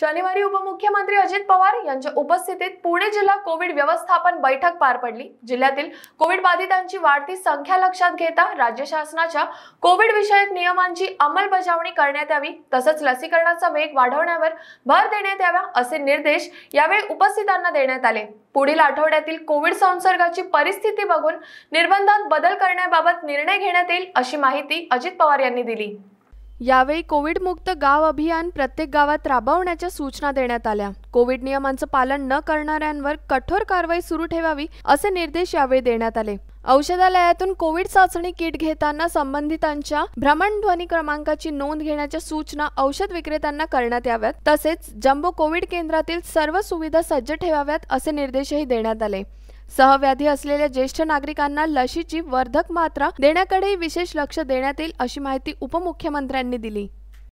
शनिवारी उपमुख्यमंत्री अजित पवार यांच्या उपस्थितीत पुणे जिल्हा कोविड व्यवस्थापन बैठक पार पडली जिल्ह्यातील कोविड बाधितांची वाढती संख्या लक्षात घेता राज्य शासनाच्या कोविड विषयक नियमांची अंमलबजावणी करण्यात यावी तसंच लसीकरणाचा वेग वाढवण्यावर भर देण्यात यावा असे निर्देश यावेळी उपस्थितांना देण्यात आले पुढील आठवड्यातील कोविड संसर्गाची परिस्थिती बघून निर्बंधात बदल करण्याबाबत निर्णय घेण्यात येईल अशी माहिती अजित पवार यांनी दिली यावेळी कोविडमुक्त गाव अभियान प्रत्येक गावात राबवण्याच्या सूचना देण्यात आल्या कोविड नियमांचं पालन न करणाऱ्यांवर कठोर कारवाई सुरू ठेवावी असे निर्देश यावेळी देण्यात आले औषधालयातून कोविड चाचणी किट घेताना संबंधितांच्या भ्रमणध्वनी क्रमांकाची नोंद घेण्याच्या सूचना औषध विक्रेत्यांना करण्यात याव्यात तसेच जम्बो कोविड केंद्रातील सर्व सुविधा सज्ज ठेवाव्यात असे निर्देशही देण्यात आले सहव्याधी असलेल्या ज्येष्ठ नागरिकांना लशीची वर्धक मात्रा देण्याकडेही विशेष लक्ष देण्यात येईल अशी माहिती उपमुख्यमंत्र्यांनी दिली